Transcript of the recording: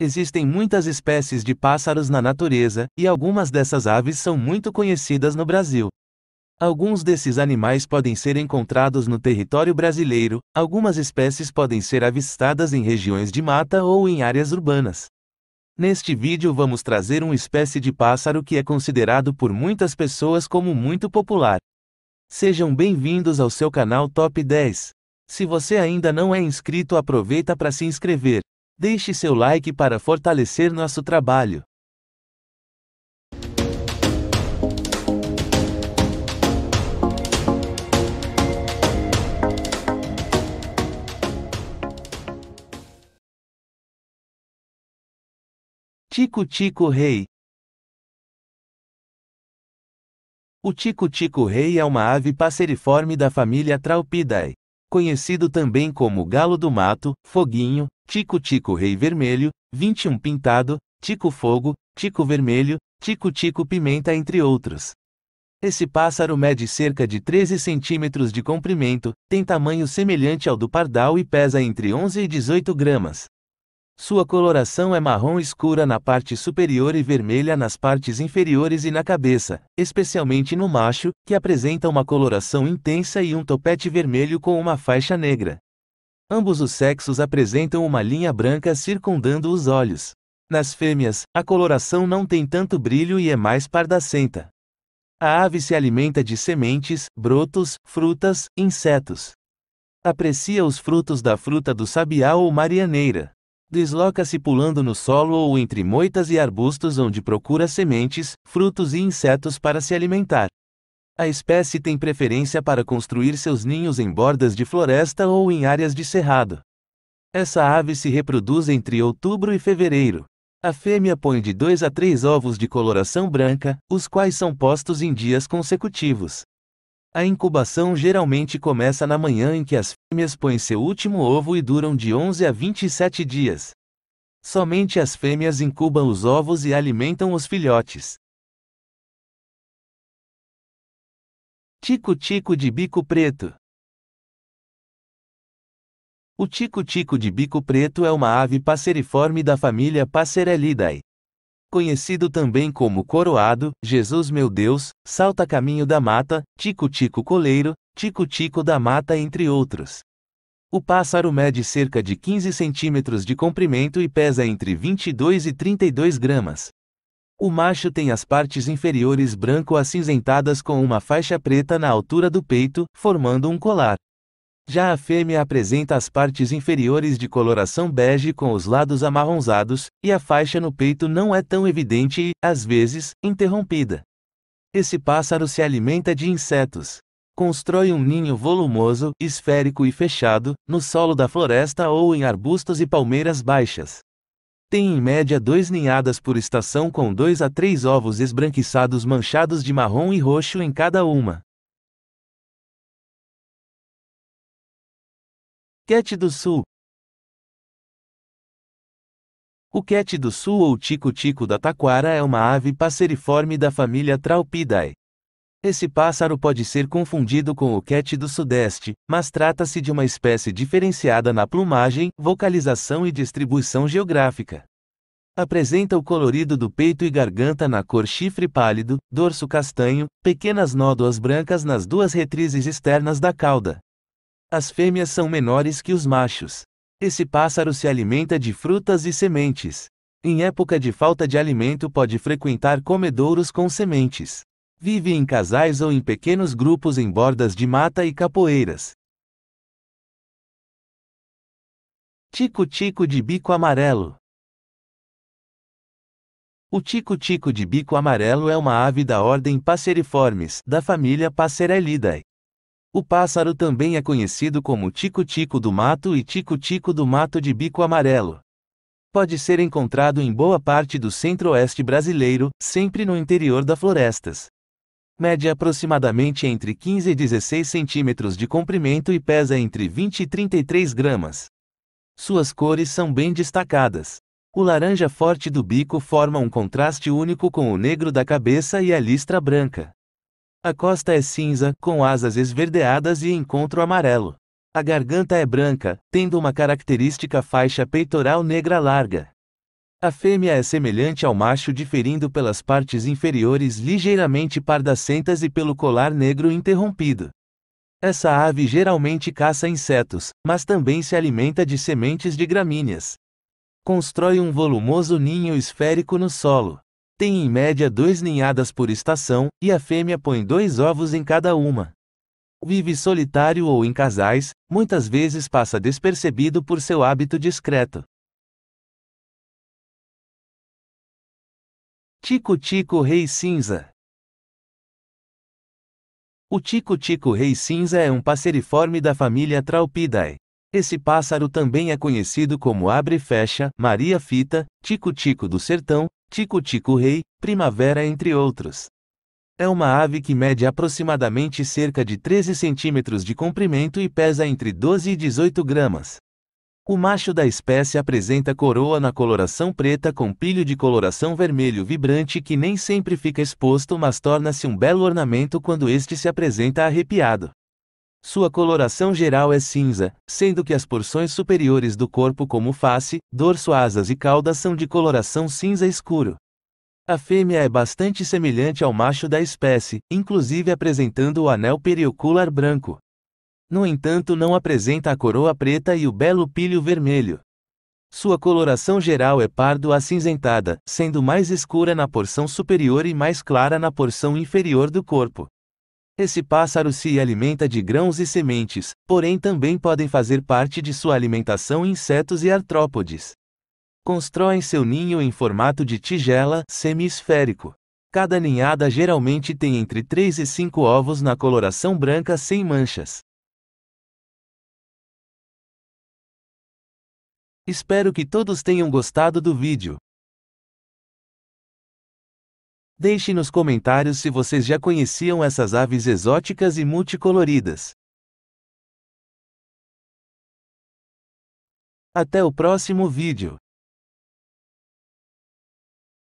Existem muitas espécies de pássaros na natureza, e algumas dessas aves são muito conhecidas no Brasil. Alguns desses animais podem ser encontrados no território brasileiro, algumas espécies podem ser avistadas em regiões de mata ou em áreas urbanas. Neste vídeo vamos trazer uma espécie de pássaro que é considerado por muitas pessoas como muito popular. Sejam bem-vindos ao seu canal Top 10. Se você ainda não é inscrito, aproveita para se inscrever. Deixe seu like para fortalecer nosso trabalho. Tico Tico Rei O tico-tico rei é uma ave passeriforme da família Traupidae, conhecido também como galo do mato, foguinho, Tico Tico Rei Vermelho, 21 Pintado, Tico Fogo, Tico Vermelho, Tico Tico Pimenta entre outros. Esse pássaro mede cerca de 13 centímetros de comprimento, tem tamanho semelhante ao do pardal e pesa entre 11 e 18 gramas. Sua coloração é marrom escura na parte superior e vermelha nas partes inferiores e na cabeça, especialmente no macho, que apresenta uma coloração intensa e um topete vermelho com uma faixa negra. Ambos os sexos apresentam uma linha branca circundando os olhos. Nas fêmeas, a coloração não tem tanto brilho e é mais pardacenta. A ave se alimenta de sementes, brotos, frutas, insetos. Aprecia os frutos da fruta do sabiá ou marianeira. Desloca-se pulando no solo ou entre moitas e arbustos onde procura sementes, frutos e insetos para se alimentar. A espécie tem preferência para construir seus ninhos em bordas de floresta ou em áreas de cerrado. Essa ave se reproduz entre outubro e fevereiro. A fêmea põe de dois a três ovos de coloração branca, os quais são postos em dias consecutivos. A incubação geralmente começa na manhã em que as fêmeas põem seu último ovo e duram de 11 a 27 dias. Somente as fêmeas incubam os ovos e alimentam os filhotes. Tico-tico de bico preto. O tico-tico de bico preto é uma ave passeriforme da família Passerellidae, Conhecido também como coroado, Jesus meu Deus, salta caminho da mata, tico-tico coleiro, tico-tico da mata entre outros. O pássaro mede cerca de 15 centímetros de comprimento e pesa entre 22 e 32 gramas. O macho tem as partes inferiores branco acinzentadas com uma faixa preta na altura do peito, formando um colar. Já a fêmea apresenta as partes inferiores de coloração bege com os lados amarronzados, e a faixa no peito não é tão evidente e, às vezes, interrompida. Esse pássaro se alimenta de insetos. Constrói um ninho volumoso, esférico e fechado, no solo da floresta ou em arbustos e palmeiras baixas. Tem em média dois ninhadas por estação com dois a três ovos esbranquiçados manchados de marrom e roxo em cada uma. Cat do Sul O cat do sul ou tico-tico da taquara é uma ave passeriforme da família Traupidae. Esse pássaro pode ser confundido com o cat do sudeste, mas trata-se de uma espécie diferenciada na plumagem, vocalização e distribuição geográfica. Apresenta o colorido do peito e garganta na cor chifre pálido, dorso castanho, pequenas nódoas brancas nas duas retrizes externas da cauda. As fêmeas são menores que os machos. Esse pássaro se alimenta de frutas e sementes. Em época de falta de alimento, pode frequentar comedouros com sementes. Vive em casais ou em pequenos grupos em bordas de mata e capoeiras. Tico-tico de bico amarelo. O tico-tico de bico amarelo é uma ave da ordem Passeriformes, da família Passerellidae. O pássaro também é conhecido como tico-tico do mato e tico-tico do mato de bico amarelo. Pode ser encontrado em boa parte do centro-oeste brasileiro, sempre no interior das florestas mede aproximadamente entre 15 e 16 centímetros de comprimento e pesa entre 20 e 33 gramas. Suas cores são bem destacadas. O laranja forte do bico forma um contraste único com o negro da cabeça e a listra branca. A costa é cinza, com asas esverdeadas e encontro amarelo. A garganta é branca, tendo uma característica faixa peitoral negra larga. A fêmea é semelhante ao macho diferindo pelas partes inferiores ligeiramente pardacentas e pelo colar negro interrompido. Essa ave geralmente caça insetos, mas também se alimenta de sementes de gramíneas. Constrói um volumoso ninho esférico no solo. Tem em média duas ninhadas por estação, e a fêmea põe dois ovos em cada uma. Vive solitário ou em casais, muitas vezes passa despercebido por seu hábito discreto. Tico Tico Rei Cinza O Tico Tico Rei Cinza é um passeriforme da família Traupidae. Esse pássaro também é conhecido como abre-fecha, maria-fita, tico-tico do sertão, tico-tico rei, primavera entre outros. É uma ave que mede aproximadamente cerca de 13 centímetros de comprimento e pesa entre 12 e 18 gramas. O macho da espécie apresenta coroa na coloração preta com pilho de coloração vermelho vibrante que nem sempre fica exposto, mas torna-se um belo ornamento quando este se apresenta arrepiado. Sua coloração geral é cinza, sendo que as porções superiores do corpo, como face, dorso, asas e cauda, são de coloração cinza escuro. A fêmea é bastante semelhante ao macho da espécie, inclusive apresentando o anel periocular branco. No entanto, não apresenta a coroa preta e o belo pílio vermelho. Sua coloração geral é pardo acinzentada, sendo mais escura na porção superior e mais clara na porção inferior do corpo. Esse pássaro se alimenta de grãos e sementes, porém também podem fazer parte de sua alimentação insetos e artrópodes. Constroem seu ninho em formato de tigela, semi-esférico. Cada ninhada geralmente tem entre 3 e 5 ovos na coloração branca sem manchas. Espero que todos tenham gostado do vídeo. Deixe nos comentários se vocês já conheciam essas aves exóticas e multicoloridas. Até o próximo vídeo.